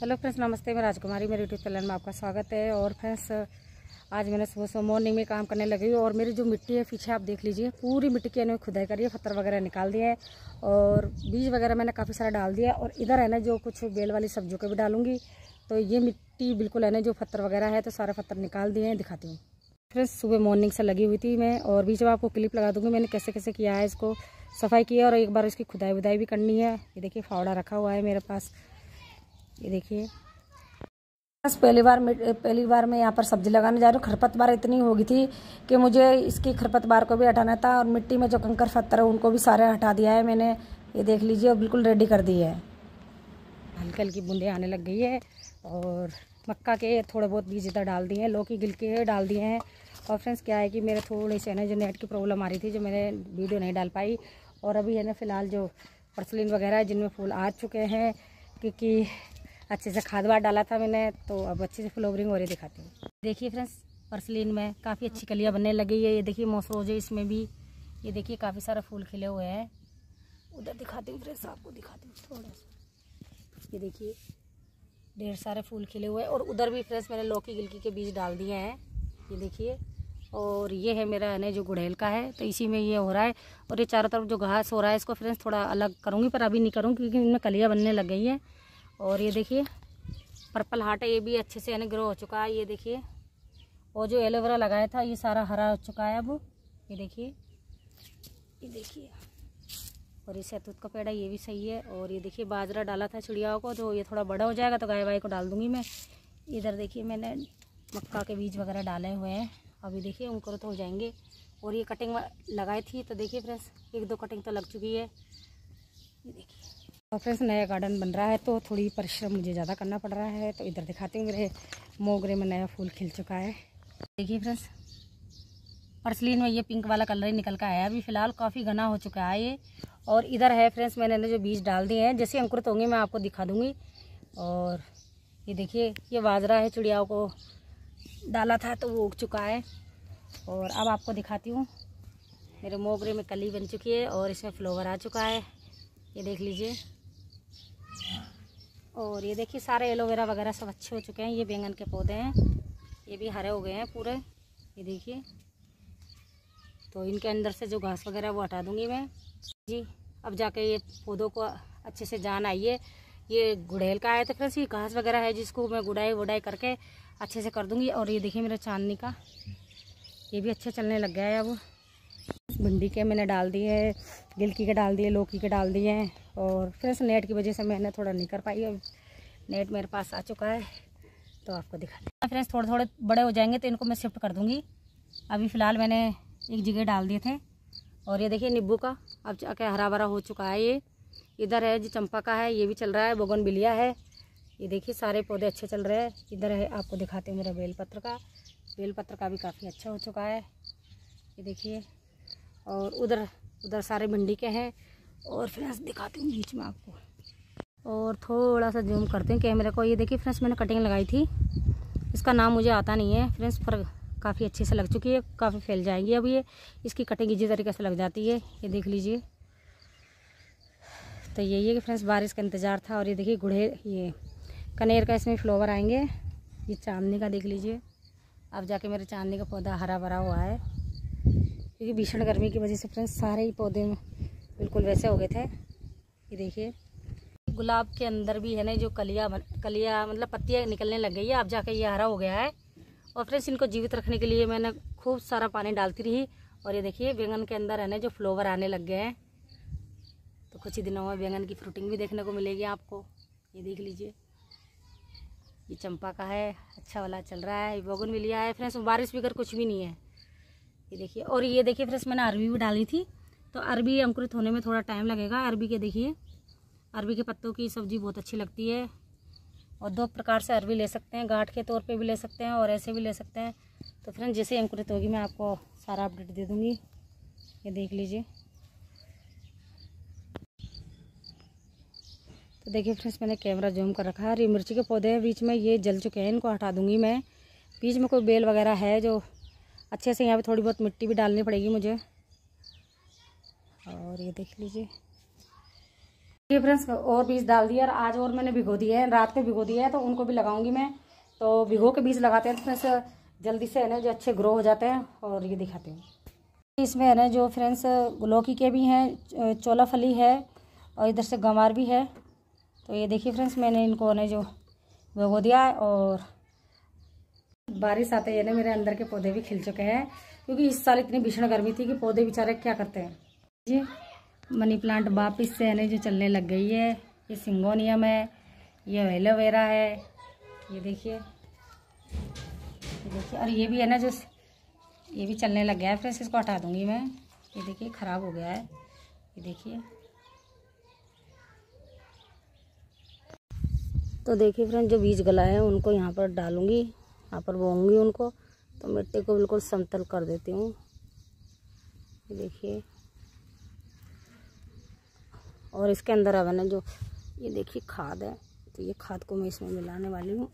hello friends नमस्ते मैं राजकुमारी मेरे यूट्यूब चैनल में आपका स्वागत है और फ्रेंड्स आज मैंने सुबह सुबह मॉर्निंग में काम करने लगी हुई और मेरी जो मिट्टी है पीछे आप देख लीजिए पूरी मिट्टी की मैंने खुदाई करी है पत्थर वगैरह निकाल दिए हैं और बीज वगैरह मैंने काफ़ी सारा डाल दिया और इधर है ना जो कुछ बेल वाली सब्जियों को भी डालूंगी तो ये मिट्टी बिल्कुल है ना जो पत्थर वगैरह है तो सारे पत्थर निकाल दिए हैं दिखाती हूँ फ्रेंड्स सुबह मॉर्निंग से लगी हुई थी मैं और बीच में आपको क्लिप लगा दूँगी मैंने कैसे कैसे किया है इसको सफाई की है और एक बार इसकी खुदाई वुदाई भी करनी है ये देखिए फावड़ा रखा हुआ है मेरे पास ये देखिए बस पहली बार पहली बार मैं यहाँ पर सब्जी लगाने जा रही हूँ खरपतवार इतनी हो गई थी कि मुझे इसकी खरपतवार को भी हटाना था और मिट्टी में जो कंकर पत्थर है उनको भी सारे हटा दिया है मैंने ये देख लीजिए और बिल्कुल रेडी कर दी है हल्की हल्की बूंदें आने लग गई है और मक्का के थोड़े बहुत बीज इधर डाल दिए हैं लौकी गिल के डाल दिए हैं और फ्रेंड्स क्या है कि मेरे थोड़ी सी है ना जो नेट की प्रॉब्लम आ रही थी जो मैंने वीडियो नहीं डाल पाई और अभी है ना फ़िलहाल जो पर्सलिन वगैरह जिनमें फूल आ चुके हैं क्योंकि अच्छे से खाद वाद डाला था मैंने तो अब अच्छे से फ्लोवरिंग हो रही दिखाती हूँ देखिए फ्रेंड्स पर्सलिन में काफ़ी अच्छी कलियाँ बनने लगी है ये देखिए मोसरोज है इसमें भी ये देखिए काफ़ी सारा फूल खिले हुए हैं उधर दिखाती हूँ फ्रेंड्स आपको दिखाती हूँ थोड़ा सा ये देखिए ढेर सारे फूल खिले हुए हैं और उधर भी फ्रेंड्स मैंने लौकी गिलकी के बीज डाल दिए हैं ये देखिए और ये है मेरा है जो गुड़ैल का है तो इसी में ये हो रहा है और ये चारों तरफ जो घास हो रहा है इसको फ्रेंड्स थोड़ा अलग करूँगी पर अभी नहीं करूँगी क्योंकि इनमें कलियाँ बनने लग गई हैं और ये देखिए पर्पल हार्ट है ये भी अच्छे से यानी ग्रो हो चुका है ये देखिए और जो एलोवेरा लगाया था ये सारा हरा हो चुका है अब ये देखिए ये देखिए और ये सैतूत का पेड़ है ये भी सही है और ये देखिए बाजरा डाला था चिड़ियाओं को तो ये थोड़ा बड़ा हो जाएगा तो गाय वाय को डाल दूँगी मैं इधर देखिए मैंने मक्का के बीज वगैरह डाले हुए हैं अभी देखिए उनको तो हो जाएंगे और ये कटिंग लगाई थी तो देखिए फ्रेंड्स एक दो कटिंग तो लग चुकी है ये देखिए ऑफिस नया गार्डन बन रहा है तो थोड़ी परिश्रम मुझे ज़्यादा करना पड़ रहा है तो इधर दिखाती हूँ मेरे मोगरे में नया फूल खिल चुका है देखिए फ्रेंड्स पर्सलिन में ये पिंक वाला कलर ही निकल का आया अभी फ़िलहाल काफ़ी घना हो चुका है ये और इधर है फ्रेंड्स मैंने जो बीज डाल दिए हैं जैसे अंकुरित होंगे मैं आपको दिखा दूँगी और ये देखिए ये बाजरा है चिड़ियाओं को डाला था तो वो उग चुका है और अब आपको दिखाती हूँ मेरे मोगरे में कली बन चुकी है और इसमें फ्लोवर आ चुका है ये देख लीजिए और ये देखिए सारे एलोवेरा वगैरह सब अच्छे हो चुके हैं ये बैंगन के पौधे हैं ये भी हरे हो गए हैं पूरे ये देखिए तो इनके अंदर से जो घास वगैरह वो हटा दूँगी मैं जी अब जाके ये पौधों को अच्छे से जान आइए ये गुड़ैल का आया था फ्रेंड्स ये घास वगैरह है जिसको मैं गुड़ाई वुडाई करके अच्छे से कर दूँगी और ये देखिए मेरा चांदनी का ये भी अच्छे चलने लग गया है अब भिंडी के मैंने डाल दिए है गिलकी के डाल दिए लौकी के डाल दिए हैं और से नेट की वजह से मैंने थोड़ा नहीं कर पाई अब नेट मेरे पास आ चुका है तो आपको दिखा दें फ्रेंड्स थोड़े थोड़े बड़े हो जाएंगे तो इनको मैं शिफ्ट कर दूँगी अभी फ़िलहाल मैंने एक जगह डाल दिए थे और ये देखिए नींबू का अब जाके हरा भरा हो चुका है ये इधर है जो चंपा का है ये भी चल रहा है बोगन बिलिया है ये देखिए सारे पौधे अच्छे चल रहे हैं इधर है आपको दिखाते हैं मेरा बेलपत्र का बेलपत्र का भी काफ़ी अच्छा हो चुका है ये देखिए और उधर उधर सारे मंडी के हैं और फ्रेंड्स दिखाती हूँ बीच में आपको और थोड़ा सा जूम करते हैं कैमरे को ये देखिए फ्रेंड्स मैंने कटिंग लगाई थी इसका नाम मुझे आता नहीं है फ्रेंड्स पर काफ़ी अच्छे से लग चुकी है काफ़ी फैल जाएंगी अब ये इसकी कटिंग जिस तरीके से लग जाती है ये देख लीजिए तो यही है कि फ्रेंड्स बारिश का इंतज़ार था और ये देखिए गुड़े ये कनेर का इसमें फ्लोवर आएंगे ये चांदनी का देख लीजिए अब जाके मेरे चांदनी का पौधा हरा भरा हुआ है क्योंकि भीषण गर्मी की वजह से फ्रेंड्स सारे ही पौधे बिल्कुल वैसे हो गए थे ये देखिए गुलाब के अंदर भी है ना जो कलिया बन कलिया मतलब पत्तियाँ निकलने लग गई है अब जाके ये हरा हो गया है और फ्रेंड्स इनको जीवित रखने के लिए मैंने खूब सारा पानी डालती रही और ये देखिए बैंगन के अंदर है ना जो फ्लोवर आने लग गए हैं तो कुछ ही दिनों में बैंगन की फ्रूटिंग भी देखने को मिलेगी आपको ये देख लीजिए ये चंपा का है अच्छा वाला चल रहा है बोगन भी लिया है फ्रेंड्स बारिश भी कर कुछ भी नहीं है ये देखिए और ये देखिए फिर मैंने अरबी भी डाली थी तो अरबी अंकुरित होने में थोड़ा टाइम लगेगा अरबी के देखिए अरबी के पत्तों की सब्ज़ी बहुत अच्छी लगती है और दो प्रकार से अरबी ले सकते हैं गाठ के तौर पे भी ले सकते हैं और ऐसे भी ले सकते हैं तो फ्रेंड जैसे अंकुरित होगी मैं आपको सारा अपडेट दे दूँगी ये देख लीजिए तो देखिए फ्रेंड्स मैंने कैमरा जूम कर रखा है और ये मिर्ची के पौधे हैं बीच में ये जल चुके हैं इनको हटा दूँगी मैं बीच में कोई बेल वगैरह है जो अच्छे से यहाँ पे थोड़ी बहुत मिट्टी भी डालनी पड़ेगी मुझे और ये देख लीजिए ये फ्रेंड्स और बीज डाल दिया और आज और मैंने भिगो दिए हैं रात को भिगो दिया है तो उनको भी लगाऊंगी मैं तो भिगो के बीज लगाते हैं तो फ्रेंड्स जल्दी से है ना जो अच्छे ग्रो हो जाते हैं और ये दिखाते हैं इसमें है ना जो फ्रेंड्स लौकी के भी हैं चोला फली है और इधर से गंवार भी है तो ये देखिए फ्रेंड्स मैंने इनको ने जो भिगो दिया और बारिश आते ही ना मेरे अंदर के पौधे भी खिल चुके हैं क्योंकि इस साल इतनी भीषण गर्मी थी कि पौधे बेचारे क्या करते हैं जी मनी प्लांट वापस से है जो चलने लग गई है ये सिंगोनियम है ये एलोवेरा है ये देखिए देखिए और ये भी है ना जो ये भी चलने लग गया है फ्रेंड्स इसको हटा दूंगी मैं ये देखिए ख़राब हो गया है ये देखिए तो देखिए फ्रेंड जो बीज गला है उनको यहाँ पर डालूंगी यहाँ पर बोंगी उनको तो मिट्टी को बिल्कुल समतल कर देती हूँ देखिए और इसके अंदर अब ना जो ये देखिए खाद है तो ये खाद को मैं इसमें मिलाने वाली हूँ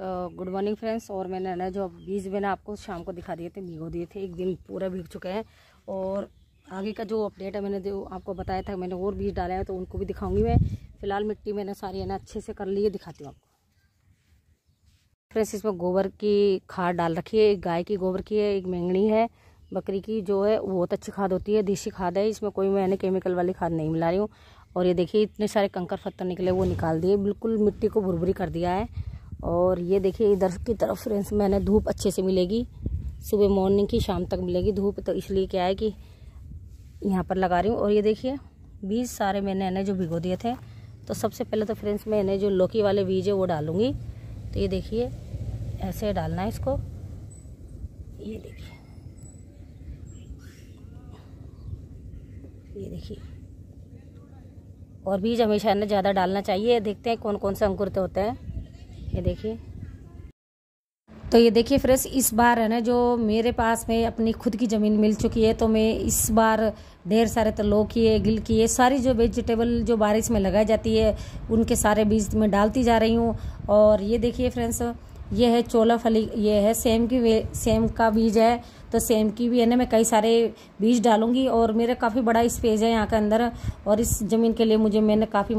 तो गुड मॉर्निंग फ्रेंड्स और मैंने ना जो बीज मैंने आपको शाम को दिखा दिए थे भिगो दिए थे एक दिन पूरा भीग चुके हैं और आगे का जो अपडेट है मैंने जो आपको बताया था मैंने और बीज डाले हैं तो उनको भी दिखाऊंगी मैं फ़िलहाल मिट्टी मैंने सारी है ना अच्छे से कर ली है दिखाती हूँ आपको फ्रेंड्स इसमें गोबर की खाद डाल रखी है एक गाय की गोबर की है एक मैंगनी है बकरी की जो है बहुत अच्छी खाद होती है देसी खाद है इसमें कोई मैंने केमिकल वाली खाद नहीं मिला रही हूँ और ये देखिए इतने सारे कंकर पत्थर निकले वो निकाल दिए बिल्कुल मिट्टी को भुरभुरी कर दिया है और ये देखिए इधर की तरफ फ्रेंड्स मैंने धूप अच्छे से मिलेगी सुबह मॉर्निंग की शाम तक मिलेगी धूप तो इसलिए क्या है कि यहाँ पर लगा रही हूँ और ये देखिए बीज सारे मैंने इन्हें जो भिगो दिए थे तो सबसे पहले तो फ्रेंड्स मैं इन्हें जो लौकी वाले बीज है वो डालूँगी तो ये देखिए ऐसे डालना है इसको ये देखिए ये देखिए और बीज हमेशा इन्हें ज़्यादा डालना चाहिए देखते हैं कौन कौन से अंकुरित होते हैं ये देखिए तो ये देखिए फ्रेंड्स इस बार है ना जो मेरे पास में अपनी खुद की ज़मीन मिल चुकी है तो मैं इस बार ढेर सारे तलो किए गिल किए सारी जो वेजिटेबल जो बारिश में लगाई जाती है उनके सारे बीज में डालती जा रही हूँ और ये देखिए फ्रेंड्स ये है चोला फली ये है सेम की सेम का बीज है तो सेम की भी है ना मैं कई सारे बीज डालूंगी और मेरा काफ़ी बड़ा स्पेस है यहाँ के अंदर और इस ज़मीन के लिए मुझे मैंने काफ़ी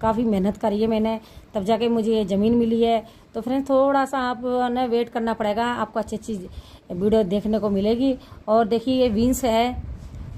काफ़ी मेहनत करी है मैंने तब जाके मुझे ये ज़मीन मिली है तो फ्रेंड्स थोड़ा सा आप ना वेट करना पड़ेगा आपको अच्छी अच्छी वीडियो देखने को मिलेगी और देखिए ये बीन्स है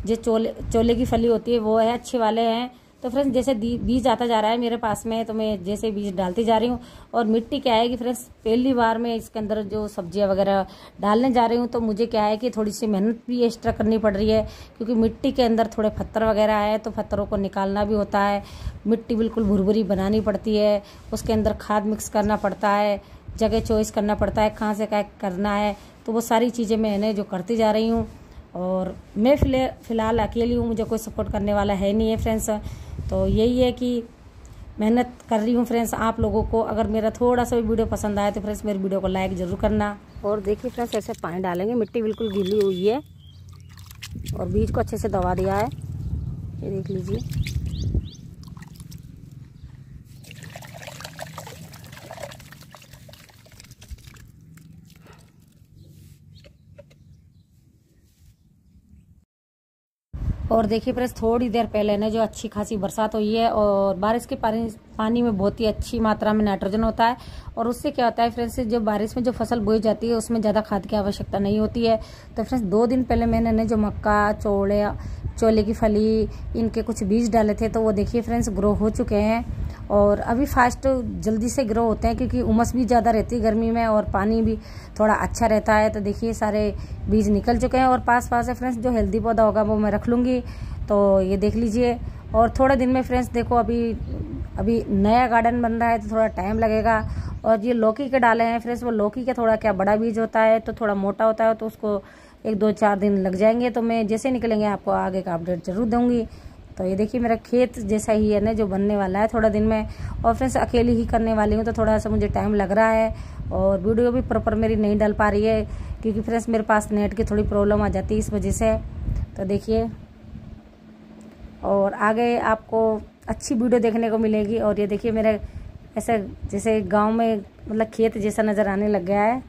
जो चोले चोले की फली होती है वो है अच्छे वाले हैं तो फ्रेंड्स जैसे बीज आता जा रहा है मेरे पास में तो मैं जैसे बीज डालती जा रही हूँ और मिट्टी क्या है कि फ्रेंड्स पहली बार मैं इसके अंदर जो सब्जियाँ वगैरह डालने जा रही हूँ तो मुझे क्या है कि थोड़ी सी मेहनत भी एक्स्ट्रा करनी पड़ रही है क्योंकि मिट्टी के अंदर थोड़े पत्थर वगैरह है तो पत्थरों को निकालना भी होता है मिट्टी बिल्कुल भुरभुरी बनानी पड़ती है उसके अंदर खाद मिक्स करना पड़ता है जगह चॉइस करना पड़ता है कहाँ से क्या करना है तो वो सारी चीज़ें मैंने जो करती जा रही हूँ और मैं फ़िलहाल अकेली हूँ मुझे कोई सपोर्ट करने वाला है नहीं है फ्रेंड्स तो यही है कि मेहनत कर रही हूँ फ्रेंड्स आप लोगों को अगर मेरा थोड़ा सा भी वीडियो पसंद आए तो फ्रेंड्स मेरे वीडियो को लाइक ज़रूर करना और देखिए फ्रेंड्स ऐसे पानी डालेंगे मिट्टी बिल्कुल गीली हुई है और बीज को अच्छे से दबा दिया है ये देख लीजिए और देखिए प्रेस थोड़ी देर पहले ना जो अच्छी खासी बरसात हुई है और बारिश के पानी पानी में बहुत ही अच्छी मात्रा में नाइट्रोजन होता है और उससे क्या होता है फ्रेंड्स जो बारिश में जो फसल बोई जाती है उसमें ज़्यादा खाद की आवश्यकता नहीं होती है तो फ्रेंड्स दो दिन पहले मैंने ना जो मक्का चोड़े चोले की फली इनके कुछ बीज डाले थे तो वो देखिए फ्रेंड्स ग्रो हो चुके हैं और अभी फास्ट जल्दी से ग्रो होते हैं क्योंकि उमस भी ज़्यादा रहती है गर्मी में और पानी भी थोड़ा अच्छा रहता है तो देखिए सारे बीज निकल चुके हैं और पास पास है फ्रेंड्स जो हेल्दी पौधा होगा वो मैं रख लूँगी तो ये देख लीजिए और थोड़े दिन में फ्रेंड्स देखो अभी अभी नया गार्डन बन रहा है तो थोड़ा टाइम लगेगा और ये लौकी के डाले हैं फ्रेंड्स वो लौकी का थोड़ा क्या बड़ा बीज होता है तो थोड़ा मोटा होता है तो उसको एक दो चार दिन लग जाएंगे तो मैं जैसे निकलेंगे आपको आगे का अपडेट ज़रूर दूँगी तो ये देखिए मेरा खेत जैसा ही है ना जो बनने वाला है थोड़ा दिन में और फ्रेंड्स अकेली ही करने वाली हूँ तो थोड़ा सा मुझे टाइम लग रहा है और वीडियो भी प्रॉपर मेरी नहीं डल पा रही है क्योंकि फ्रेंड्स मेरे पास नेट की थोड़ी प्रॉब्लम आ जाती है इस वजह से तो देखिए और आगे आपको अच्छी वीडियो देखने को मिलेगी और ये देखिए मेरे ऐसे जैसे गाँव में मतलब खेत जैसा नज़र आने लग गया है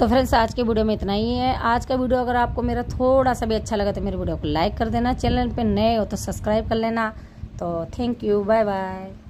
तो फ्रेंड्स आज के वीडियो में इतना ही है आज का वीडियो अगर आपको मेरा थोड़ा सा भी अच्छा लगा तो मेरे वीडियो को लाइक कर देना चैनल पे नए हो तो सब्सक्राइब कर लेना तो थैंक यू बाय बाय